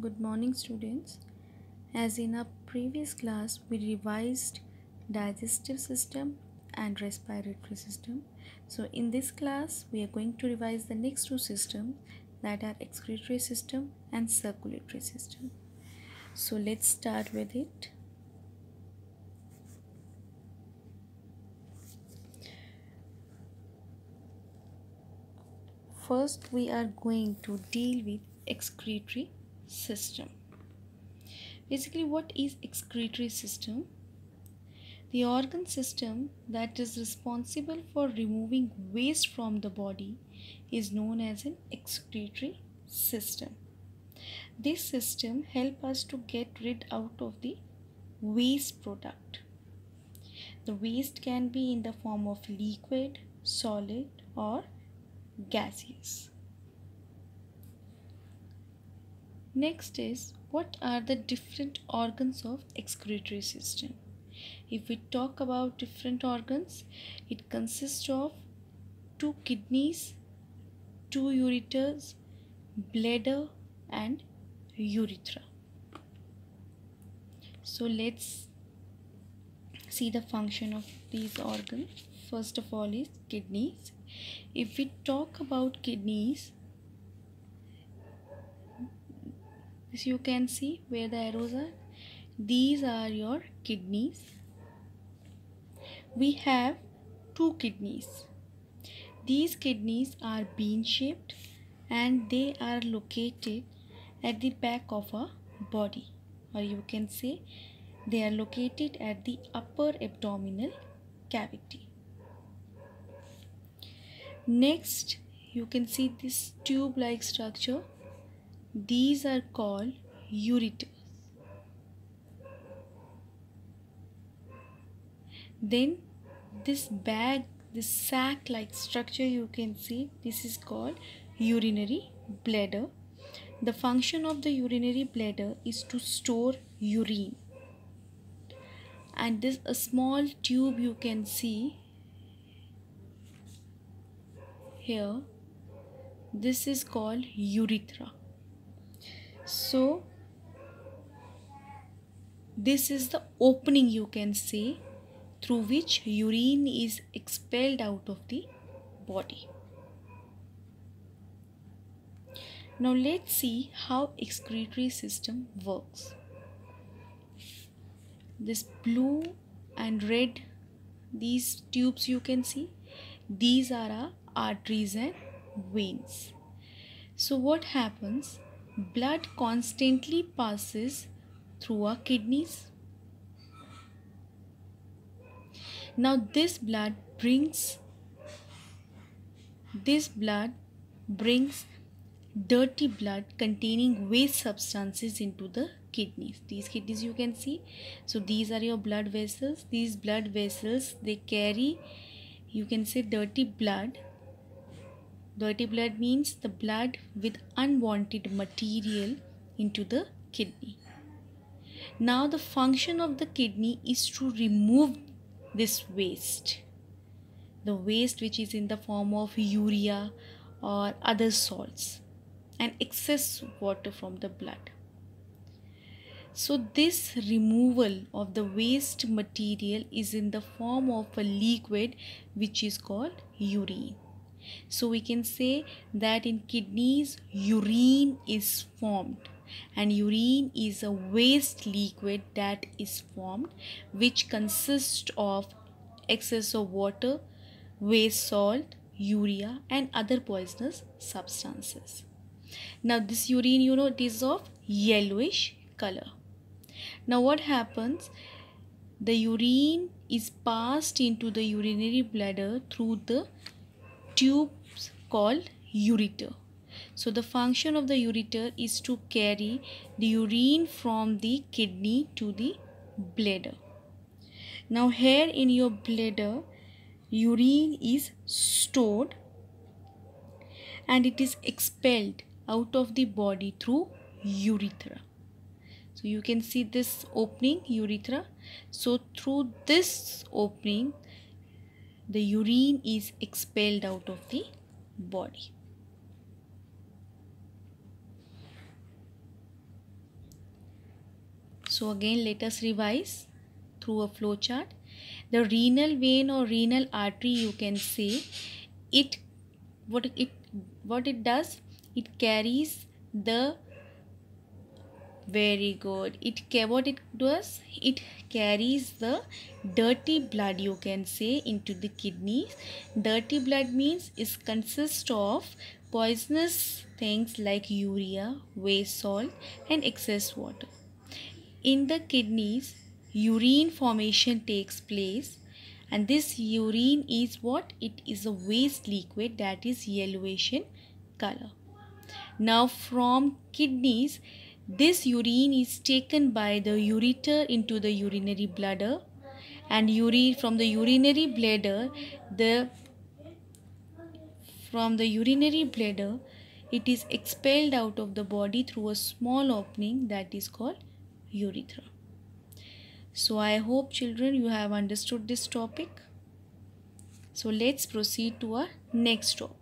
Good morning students. As in our previous class we revised digestive system and respiratory system. So in this class we are going to revise the next two systems that are excretory system and circulatory system. So let's start with it. First we are going to deal with excretory system basically what is excretory system the organ system that is responsible for removing waste from the body is known as an excretory system this system help us to get rid out of the waste product the waste can be in the form of liquid solid or gaseous Next is what are the different organs of excretory system? If we talk about different organs, it consists of two kidneys, two ureters, bladder and urethra. So let's see the function of these organs. First of all is kidneys. If we talk about kidneys, as you can see where the arrows are these are your kidneys we have two kidneys these kidneys are bean shaped and they are located at the back of a body or you can say they are located at the upper abdominal cavity next you can see this tube like structure these are called ureters. Then this bag, this sac-like structure you can see, this is called urinary bladder. The function of the urinary bladder is to store urine. And this a small tube you can see here. This is called urethra so this is the opening you can see through which urine is expelled out of the body now let's see how excretory system works this blue and red these tubes you can see these are our arteries and veins so what happens blood constantly passes through our kidneys. Now this blood brings this blood brings dirty blood containing waste substances into the kidneys these kidneys you can see so these are your blood vessels these blood vessels they carry you can say dirty blood Dirty blood means the blood with unwanted material into the kidney. Now, the function of the kidney is to remove this waste. The waste which is in the form of urea or other salts and excess water from the blood. So, this removal of the waste material is in the form of a liquid which is called urine. So we can say that in kidneys, urine is formed and urine is a waste liquid that is formed which consists of excess of water, waste salt, urea and other poisonous substances. Now this urine you know it is of yellowish color. Now what happens? The urine is passed into the urinary bladder through the tubes called ureter. So the function of the ureter is to carry the urine from the kidney to the bladder. Now here in your bladder urine is stored and it is expelled out of the body through urethra. So you can see this opening urethra. So through this opening the urine is expelled out of the body. So again let us revise through a flow chart. The renal vein or renal artery you can say it what it what it does it carries the very good it what it does it carries the dirty blood you can say into the kidneys dirty blood means is consists of poisonous things like urea waste salt and excess water in the kidneys urine formation takes place and this urine is what it is a waste liquid that is yellowish in color now from kidneys this urine is taken by the ureter into the urinary bladder and urine from the urinary bladder the from the urinary bladder it is expelled out of the body through a small opening that is called urethra. So I hope children you have understood this topic. So let's proceed to our next topic.